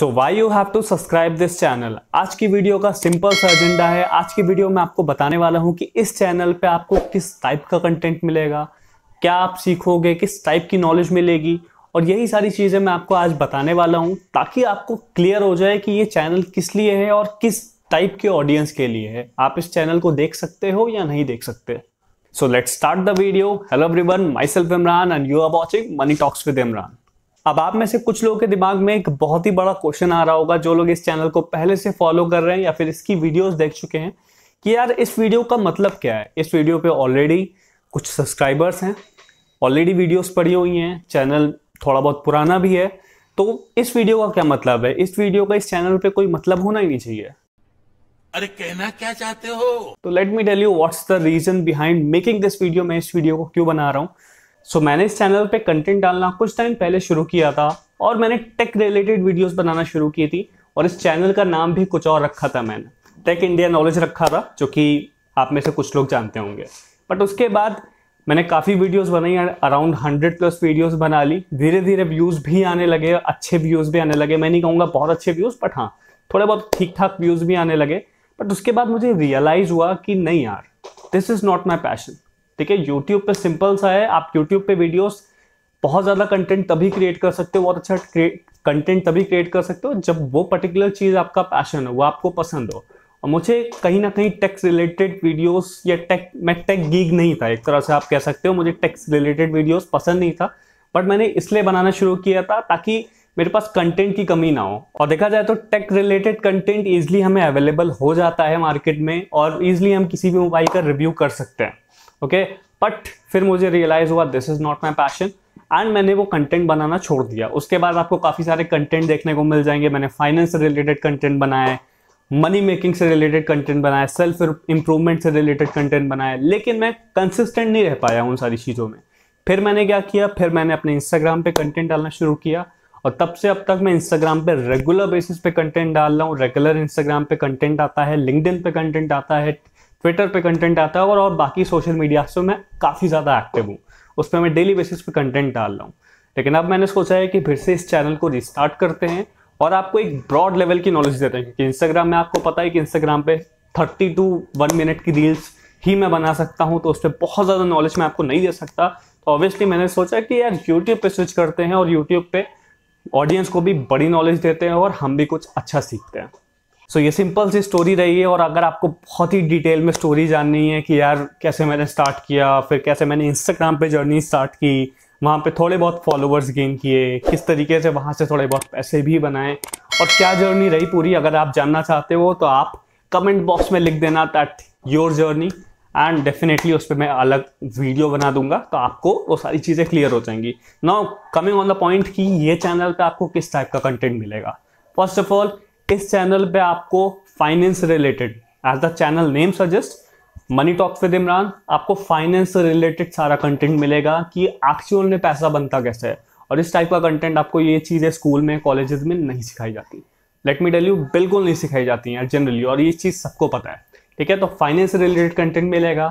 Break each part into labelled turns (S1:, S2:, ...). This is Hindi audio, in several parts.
S1: so why you have to subscribe this channel आज की वीडियो का सिंपल सा एजेंडा है आज की वीडियो में आपको बताने वाला हूँ कि इस चैनल पे आपको किस टाइप का कंटेंट मिलेगा क्या आप सीखोगे किस टाइप की नॉलेज मिलेगी और यही सारी चीज़ें मैं आपको आज बताने वाला हूँ ताकि आपको क्लियर हो जाए कि ये चैनल किस लिए है और किस टाइप के ऑडियंस के लिए है आप इस चैनल को देख सकते हो या नहीं देख सकते so let start the video hello everyone myself Imran and you are watching money talks with Imran अब आप में से कुछ लोगों के दिमाग में एक बहुत ही बड़ा क्वेश्चन आ रहा होगा जो लोग इस चैनल को पहले से फॉलो कर रहे हैं या फिर इसकी वीडियोस देख चुके हैं कि यार इस वीडियो का मतलब क्या है इस वीडियो पे ऑलरेडी कुछ सब्सक्राइबर्स हैं ऑलरेडी वीडियोस पड़ी हुई हैं चैनल थोड़ा बहुत पुराना भी है तो इस वीडियो का क्या मतलब है इस वीडियो का इस चैनल पे कोई मतलब होना ही नहीं चाहिए अरे कहना क्या चाहते हो तो let me tell you what's the reason behind making this video मैं इस वीडियो को क्यों बना रहा हूँ सो so, मैंने इस चैनल पे कंटेंट डालना कुछ टाइम पहले शुरू किया था और मैंने टेक रिलेटेड वीडियोस बनाना शुरू की थी और इस चैनल का नाम भी कुछ और रखा था मैंने टेक इंडिया नॉलेज रखा था जो कि आप में से कुछ लोग जानते होंगे बट उसके बाद मैंने काफ़ी वीडियोस बनाई अराउंड हंड्रेड प्लस वीडियोस बना ली धीरे धीरे व्यूज़ भी आने लगे अच्छे व्यूज़ भी आने लगे मैं नहीं कहूँगा बहुत अच्छे व्यूज़ बट हाँ थोड़े बहुत ठीक ठाक व्यूज़ भी आने लगे बट उसके बाद मुझे रियलाइज़ हुआ कि नहीं यार this is not my passion ठीक है यूट्यूब पे सिंपल सा है आप यूट्यूब पे वीडियोस बहुत ज़्यादा कंटेंट तभी क्रिएट कर सकते हो बहुत अच्छा कंटेंट तभी क्रिएट कर सकते हो जब वो पर्टिकुलर चीज़ आपका पैशन हो वो आपको पसंद हो और मुझे कहीं ना कहीं टेक्स रिलेटेड वीडियोस या टेक मैं टेक गीग नहीं था एक तरह से आप कह सकते हो मुझे टेक्स रिलेटेड वीडियोस पसंद नहीं था बट मैंने इसलिए बनाना शुरू किया था ताकि मेरे पास कंटेंट की कमी ना हो और देखा जाए तो टेक रिलेटेड कंटेंट इजिली हमें अवेलेबल हो जाता है मार्केट में और इजिली हम किसी भी मोबाइल का रिव्यू कर सकते हैं ओके बट फिर मुझे रियलाइज़ हुआ this is not my passion and मैंने वो कंटेंट बनाना छोड़ दिया उसके बाद आपको काफ़ी सारे कंटेंट देखने को मिल जाएंगे मैंने फाइनेंस से रिलेटेड कंटेंट बनाए मनी मेकिंग से रिलेटेड कंटेंट बनाया सेल्फ इंप्रूवमेंट से रिलेटेड कंटेंट बनाया लेकिन मैं कंसिस्टेंट नहीं रह पाया उन सारी चीज़ों में फिर मैंने क्या किया फिर मैंने अपने इंस्टाग्राम पे कंटेंट डालना शुरू किया और तब से अब तक मैं इंस्टाग्राम पे रेगुलर बेसिस पे कंटेंट डाल रहा हूँ रेगुलर इंस्टाग्राम पे कंटेंट आता है लिंकडिन पे कंटेंट आता है ट्विटर पे कंटेंट आता है और और बाकी सोशल मीडिया से मैं काफ़ी ज़्यादा एक्टिव हूँ उस पर मैं डेली बेसिस पे कंटेंट डाल रहा हूँ लेकिन अब मैंने सोचा है कि फिर से इस चैनल को रिस्टार्ट करते हैं और आपको एक ब्रॉड लेवल की नॉलेज देते हैं क्योंकि इंस्टाग्राम में आपको पता है कि इंस्टाग्राम पे थर्टी टू वन मिनट की रील्स ही मैं बना सकता हूँ तो उस पर बहुत ज़्यादा नॉलेज मैं आपको नहीं दे सकता तो ऑब्वियसली मैंने सोचा कि यार यूट्यूब पे स्विच करते हैं और यूट्यूब पे ऑडियंस को भी बड़ी नॉलेज देते हैं और हम भी कुछ अच्छा सीखते हैं सो so, ये सिंपल सी स्टोरी रही है और अगर आपको बहुत ही डिटेल में स्टोरी जाननी है कि यार कैसे मैंने स्टार्ट किया फिर कैसे मैंने इंस्टाग्राम पे जर्नी स्टार्ट की वहाँ पे थोड़े बहुत फॉलोअर्स गेन किए किस तरीके से वहाँ से थोड़े बहुत पैसे भी बनाए और क्या जर्नी रही पूरी अगर आप जानना चाहते हो तो आप कमेंट बॉक्स में लिख देना that your journey and definitely उस पर मैं अलग वीडियो बना दूंगा तो आपको वो सारी चीज़ें क्लियर हो जाएंगी now coming on the point कि ये चैनल पे आपको किस टाइप का कंटेंट मिलेगा फर्स्ट ऑफ ऑल इस चैनल पे आपको finance related as the channel name suggest money talk with Imran आपको फाइनेंस रिलेटेड सारा कंटेंट मिलेगा कि एक्चुअल में पैसा बनता कैसे है और इस टाइप का कंटेंट आपको ये चीज़ें स्कूल में कॉलेजेस में नहीं सिखाई जाती लेट मी टेल यू बिल्कुल नहीं सिखाई जाती हैं जनरली और ये चीज़ सबको पता है ठीक है तो फाइनेंस रिलेटेड कंटेंट मिलेगा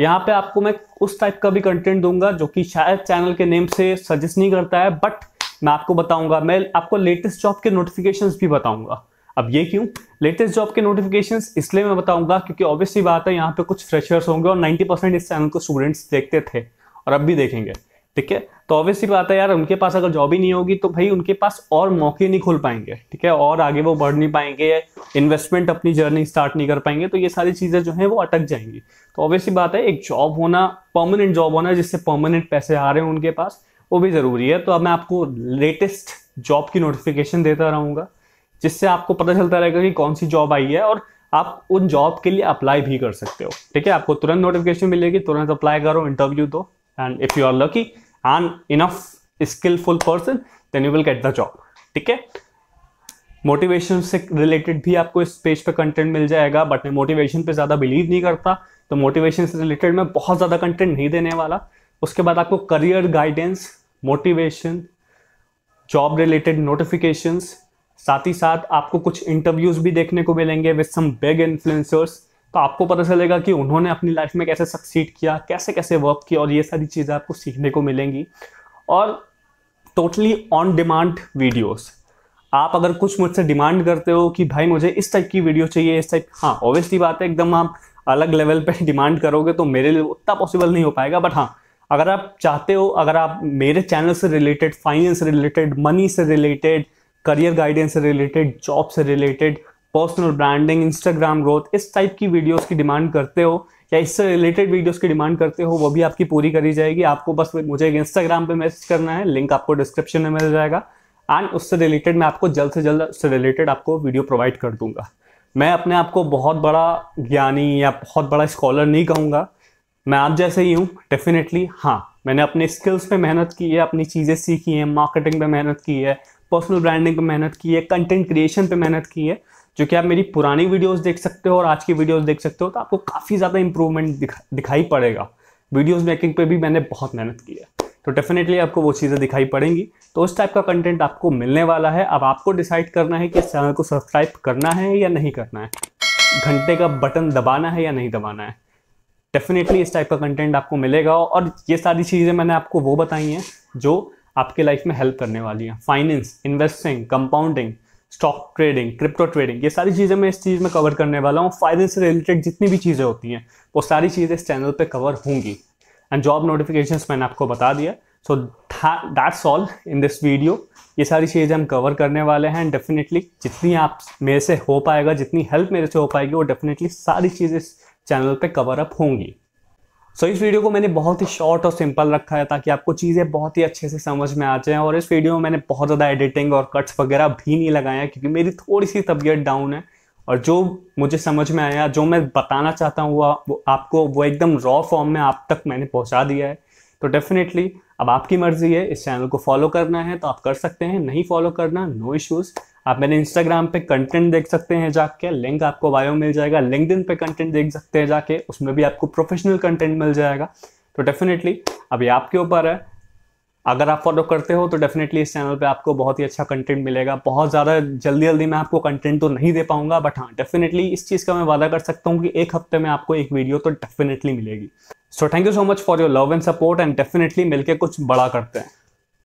S1: यहाँ पे आपको मैं उस टाइप का भी कंटेंट दूंगा जो कि शायद चैनल के नेम से सजेस्ट नहीं करता है बट मैं आपको बताऊंगा मैं आपको लेटेस्ट जॉब के नोटिफिकेशंस भी बताऊंगा अब ये क्यों लेटेस्ट जॉब के नोटिफिकेशंस इसलिए मैं बताऊंगा क्योंकि ऑब्वियसली बात है यहाँ पे कुछ फ्रेशर्स होंगे और 90 परसेंट इस चैनल को स्टूडेंट्स देखते थे और अब भी देखेंगे ठीक है तो ऑब्वियसली बात है यार उनके पास अगर जॉब ही नहीं होगी तो भाई उनके पास और मौके नहीं खुल पाएंगे ठीक है और आगे वो बढ़ नहीं पाएंगे इन्वेस्टमेंट अपनी जर्नी स्टार्ट नहीं कर पाएंगे तो ये सारी चीज़ें जो है वो अटक जाएंगी तो ऑब्वियसली बात है एक जॉब होना परमानेंट जॉब होना जिससे परमानेंट पैसे आ रहे हैं उनके पास वो भी ज़रूरी है तो अब मैं आपको लेटेस्ट जॉब की नोटिफिकेशन देता रहूंगा जिससे आपको पता चलता रहेगा कि कौन सी जॉब आई है और आप उन जॉब के लिए अप्लाई भी कर सकते हो ठीक है आपको तुरंत नोटिफिकेशन मिलेगी तुरंत अप्लाई करो इंटरव्यू दो and if you are lucky and enough skillful person then you will get the job ठीक है मोटिवेशन से रिलेटेड भी आपको इस पेज पे कंटेंट मिल जाएगा बट मैं मोटिवेशन पे ज़्यादा बिलीव नहीं करता तो मोटिवेशन से रिलेटेड मैं बहुत ज़्यादा कंटेंट नहीं देने वाला उसके बाद आपको career guidance motivation job related notifications साथ ही साथ आपको कुछ इंटरव्यूज भी देखने को मिलेंगे विथ सम बिग इन्फ्लुएंसर्स तो आपको पता चलेगा कि उन्होंने अपनी लाइफ में कैसे सक्सीड किया कैसे कैसे वर्क किया और ये सारी चीज़ें आपको सीखने को मिलेंगी और टोटली ऑन डिमांड वीडियोस आप अगर कुछ मुझसे डिमांड करते हो कि भाई मुझे इस टाइप की वीडियो चाहिए इस टाइप हाँ ऑब्वियसली बात है एकदम आप अलग लेवल पे डिमांड करोगे तो मेरे लिए उतना पॉसिबल नहीं हो पाएगा बट हाँ अगर आप चाहते हो अगर आप मेरे चैनल से रिलेटेड फाइनेंस से रिलेटेड मनी से रिलेटेड करियर गाइडेंस से रिलेटेड जॉब से related personal branding Instagram growth इस टाइप की वीडियोस की डिमांड करते हो या इससे रिलेटेड वीडियोस की डिमांड करते हो वो भी आपकी पूरी करी जाएगी आपको बस मुझे इंस्टाग्राम पे मैसेज करना है लिंक आपको डिस्क्रिप्शन में मिल जाएगा एंड उससे रिलेटेड मैं आपको जल्द से जल्द उससे रिलेटेड आपको वीडियो प्रोवाइड कर दूंगा मैं अपने आप को बहुत बड़ा ज्ञानी या बहुत बड़ा स्कॉलर नहीं कहूँगा मैं आप जैसे ही हूँ डेफिनेटली हाँ मैंने अपने स्किल्स पे मेहनत की है अपनी चीज़ें सीखी हैं मार्केटिंग पे मेहनत की है पर्सनल ब्रांडिंग पे मेहनत की है कंटेंट क्रिएशन पे मेहनत की है जो कि आप मेरी पुरानी वीडियोस देख सकते हो और आज की वीडियोस देख सकते हो तो आपको काफ़ी ज़्यादा इंप्रूवमेंट दिखा, दिखाई पड़ेगा वीडियोस मेकिंग पे भी मैंने बहुत मेहनत की है तो डेफिनेटली आपको वो चीज़ें दिखाई पड़ेंगी तो उस टाइप का कंटेंट आपको मिलने वाला है अब आपको डिसाइड करना है कि इस चैनल को सब्सक्राइब करना है या नहीं करना है घंटे का बटन दबाना है या नहीं दबाना है डेफिनेटली इस टाइप का कंटेंट आपको मिलेगा और ये सारी चीज़ें मैंने आपको वो बताई हैं जो आपके लाइफ में हेल्प करने वाली हैं finance investing compounding stock trading crypto trading ये सारी चीज़ें मैं इस चीज़ में कवर करने वाला हूँ फाइनेंस से रिलेटेड जितनी भी चीज़ें होती हैं वो सारी चीज़ें इस चैनल पे कवर होंगी एंड जॉब नोटिफिकेशन मैंने आपको बता दिया so that's all in this video ये सारी चीज़ें हम कवर करने वाले हैं एंड डेफिनेटली जितनी आप मेरे से हो पाएगा जितनी हेल्प मेरे से हो पाएगी वो डेफिनेटली सारी चीज़ें इस चैनल पर कवर अप होंगी सो so, इस वीडियो को मैंने बहुत ही शॉर्ट और सिंपल रखा है ताकि आपको चीज़ें बहुत ही अच्छे से समझ में आ जाएं और इस वीडियो में मैंने बहुत ज़्यादा एडिटिंग और कट्स वगैरह भी नहीं हैं क्योंकि मेरी थोड़ी सी तबीयत डाउन है और जो मुझे समझ में आया जो मैं बताना चाहता हूँ वो आपको वो एकदम रॉ फॉर्म में आप तक मैंने पहुँचा दिया है तो डेफिनेटली अब आपकी मर्जी है इस चैनल को फॉलो करना है तो आप कर सकते हैं नहीं फॉलो करना नो इश्यूज़ आप मेरे इंस्टाग्राम पे कंटेंट देख सकते हैं जाके लिंक आपको बायो मिल जाएगा लिंकड पे कंटेंट देख सकते हैं जाके उसमें भी आपको प्रोफेशनल कंटेंट मिल जाएगा तो डेफिनेटली अभी आपके ऊपर है अगर आप फॉलो करते हो तो डेफिनेटली इस चैनल पे आपको बहुत ही अच्छा कंटेंट मिलेगा बहुत ज़्यादा जल्दी जल्दी मैं आपको कंटेंट तो नहीं दे पाऊंगा बट हाँ डेफिनेटली इस चीज़ का मैं वादा कर सकता हूँ कि एक हफ्ते में आपको एक वीडियो तो डेफिनेटली मिलेगी so thank you so much for your love and support and definitely मिलकर कुछ बड़ा करते हैं